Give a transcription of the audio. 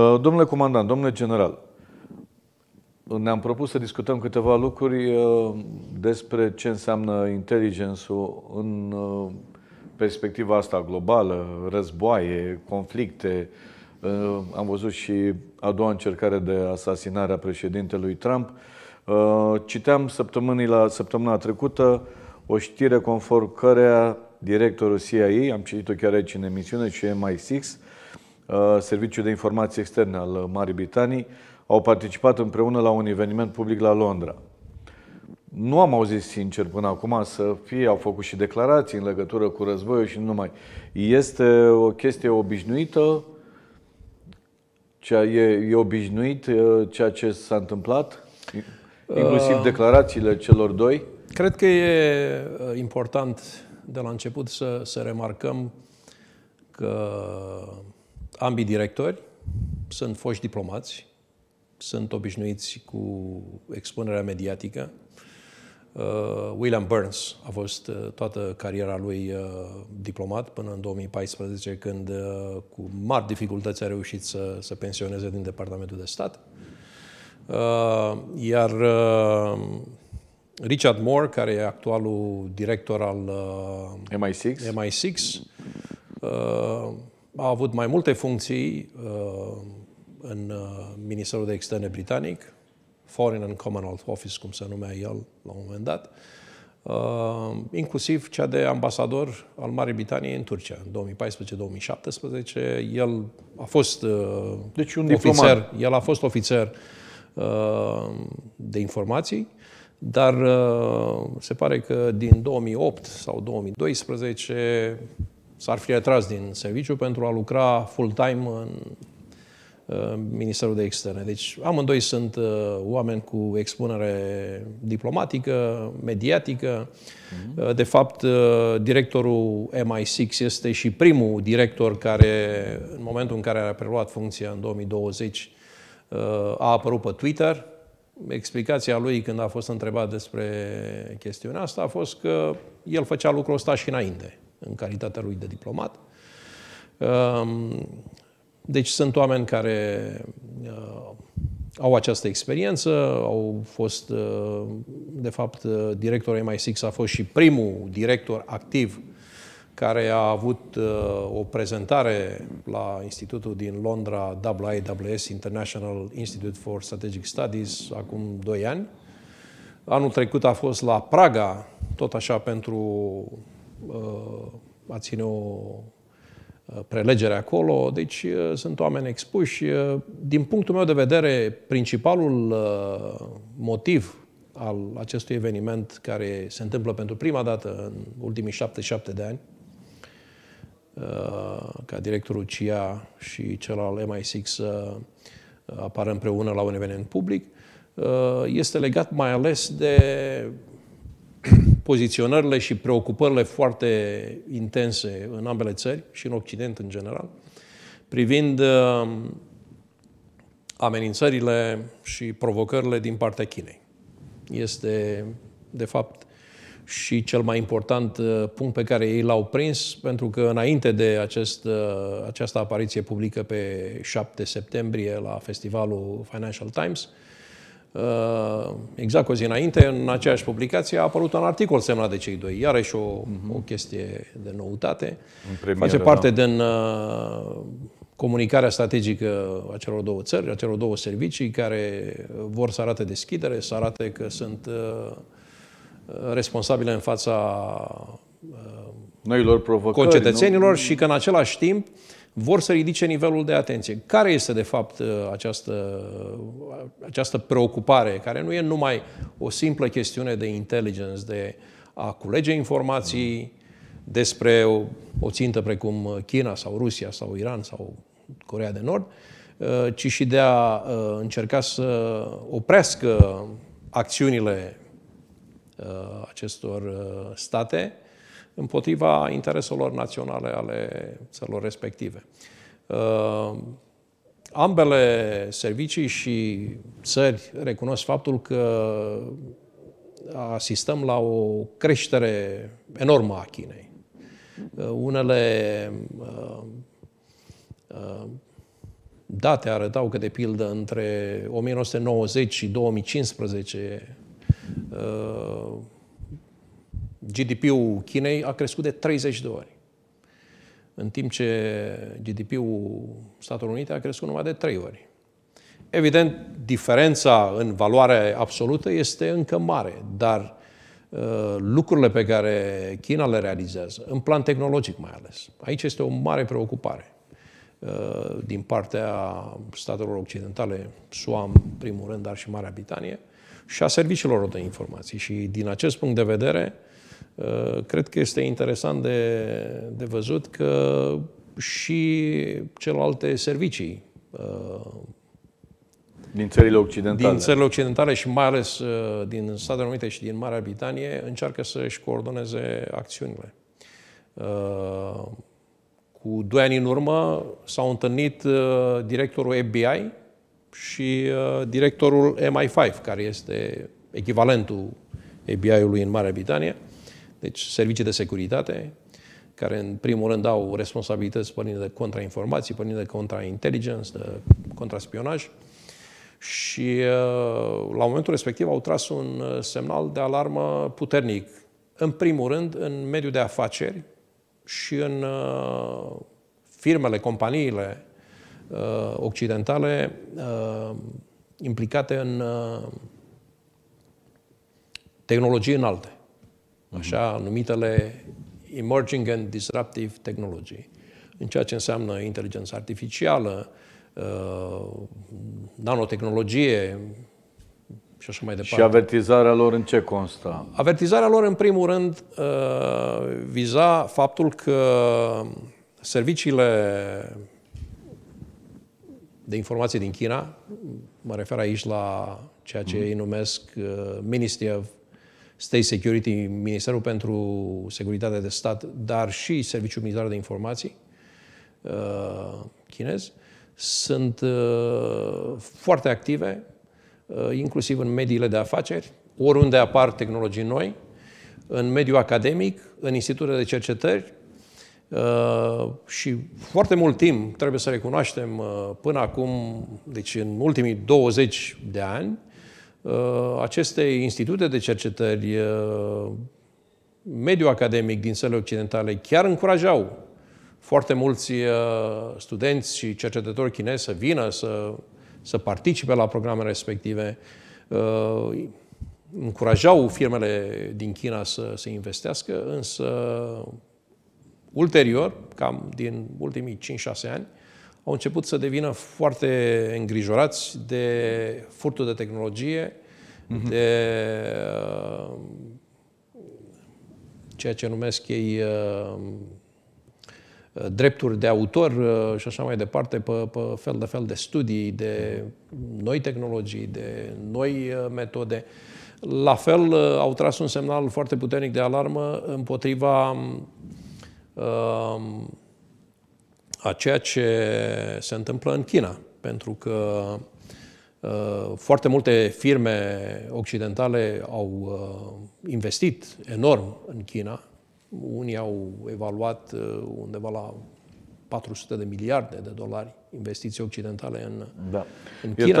Uh, domnule comandant, domnule general, ne-am propus să discutăm câteva lucruri uh, despre ce înseamnă inteligențul în uh, perspectiva asta globală, războaie, conflicte. Am văzut și a doua încercare de asasinare a președintelui Trump. Citeam săptămânile, săptămâna trecută o știre conform cărea directorul CIA, am citit-o chiar aici în emisiune, și MI6, Uh, Serviciul de Informații Externe al Marii Britanii, au participat împreună la un eveniment public la Londra. Nu am auzit sincer până acum să fie, au făcut și declarații în legătură cu războiul și nu numai. Este o chestie obișnuită, ceea, e, e obișnuit uh, ceea ce s-a întâmplat, inclusiv uh. declarațiile celor doi? Cred că e important de la început să, să remarcăm că ambii directori sunt foști diplomați, sunt obișnuiți cu expunerea mediatică. Uh, William Burns a fost uh, toată cariera lui uh, diplomat până în 2014, când cu mari dificultăți a reușit să se pensioneze din Departamentul de Stat. Iar Richard Moore, care e actualul director al MI6, MI6 a avut mai multe funcții uh, în uh, Ministerul de Externe britanic, Foreign and Commonwealth Office, cum se numea el la un moment dat, uh, inclusiv cea de ambasador al Marii Britanii în Turcia, în 2014-2017. El a fost deci un ofițer, diplomat. el a fost ofițer de informații, dar se pare că din 2008 sau 2012 s-ar fi retras din serviciu pentru a lucra full-time în uh, Ministerul de Externe. Deci amândoi sunt uh, oameni cu expunere diplomatică, mediatică. Mhm. Uh, de fapt, directorul MI6 este și primul director care, în momentul în care a preluat funcția în 2020, a apărut pe Twitter. Explicația lui când a fost întrebat despre chestiunea asta a fost că el făcea lucrul ăsta și înainte în calitatea lui de diplomat. Ehm, deci sunt oameni care uh, au această experiență, au fost, uh, de fapt, uh, directorul MI6 a fost și primul director activ care a avut o prezentare la Institutul din Londra, WIWS, International Institute for Strategic Studies, acum 2 ani. Anul trecut a fost la Praga, tot așa pentru Uh, a ține o uh, prelegere acolo, deci uh, sunt oameni expuși. Din punctul meu de vedere, principalul motiv al acestui eveniment care se întâmplă pentru prima dată în ultimii 77 de ani, ca directorul CIA și cel al MI6 să apară împreună la un eveniment public, este legat mai ales de poziționările și preocupările foarte intense în ambele țări și în Occident în general, privind uh, amenințările și provocările din partea Chinei. Este, de fapt, și cel mai important uh, punct pe care ei l-au prins, pentru că înainte de acest, uh, această apariție publică pe 7 septembrie la festivalul Financial Times, uh, Uh, exact o zi înainte, în aceeași publicație, a apărut un articol semnat de cei doi. Iarăși o, uh-huh. o chestie de noutate. Premieră, Face parte da. din uh, comunicarea strategică a celor două țări, a celor două servicii care vor să arate deschidere, să arate că sunt uh, responsabile în fața noilor provocări, concetățenilor nu? și că în același timp uh, vor să ridice nivelul de atenție. Care este, de fapt, uh, această, uh, această preocupare, care nu e numai o simplă chestiune de intelligence, de a culege informații despre o, o țintă precum China sau Rusia sau Iran sau Corea de Nord, uh, ci și de a încerca să oprească acțiunile acestor state împotriva intereselor naționale ale țărilor respective. Uh, ambele servicii și țări recunosc faptul că asistăm la o creștere enormă a Chinei. Uh, unele uh, date arătau că, de pildă, între 1990 și 2015, GDP-ul Chinei a crescut de 30 de ori, în timp ce GDP-ul Statelor Unite a crescut numai de 3 ori. Evident, diferența în valoare absolută este încă mare, dar uh, lucrurile pe care China le realizează, în plan tehnologic mai ales, aici este o mare preocupare uh, din partea statelor occidentale, SUA în primul rând, dar și Marea Britanie, și a serviciilor de informații. Și din acest punct de vedere, uh, Uh, cred că este interesant de, de văzut că și celelalte servicii uh, din țările occidentale. Din țările occidentale și mai ales uh, din Statele Unite și din Marea Britanie încearcă să-și coordoneze acțiunile. Cu doi ani în urmă s-au întâlnit directorul FBI și directorul MI5, care este echivalentul FBI-ului în Marea Britanie, deci servicii de securitate, care în primul rând au responsabilități pornind de contrainformații, pornind de contraintelligence, de contraspionaj, și uh, la momentul respectiv au tras un uh, semnal de alarmă puternic. În primul rând, în mediul de afaceri și în uh, firmele, companiile occidentale implicate în tehnologii înalte așa numitele Emerging and Disruptive Technology, în ceea ce înseamnă inteligența artificială, uh, nanotehnologie și așa mai departe. Și avertizarea lor în ce constă? Avertizarea lor, în primul rând, uh, viza faptul că serviciile de informații din China, mă refer aici la ceea ce mm. ei numesc uh, Ministry of State Security, Ministerul pentru Securitate de Stat, dar și Serviciul Militar de Informații uh, chinez, sunt uh, foarte active, uh, inclusiv în mediile de afaceri, oriunde apar tehnologii noi, în mediul academic, în institutele de cercetări și foarte mult timp, trebuie să recunoaștem, până acum, deci în ultimii 20 de ani, Uh, aceste institute de cercetări, uh, mediul academic din țările occidentale chiar încurajau foarte mulți uh, studenți și cercetători chinezi să vină, să, să participe la programele respective. Încurajau firmele din China să, se investească, însă ulterior, cam din ultimii 5-6 ani, au început să devină foarte îngrijorați de furtul de tehnologie, mm-hmm. de uh, ceea ce numesc ei uh, drepturi de autor uh, și așa mai departe, pe, pe fel de fel de studii, de noi tehnologii, de noi metode. La fel, au tras un semnal foarte puternic de alarmă împotriva uh, a ceea ce se întâmplă în China. Pentru că uh, foarte multe firme occidentale au uh, investit enorm în China. Unii au evaluat uh, undeva la 400 de miliarde de dolari investiții occidentale în, da. în China.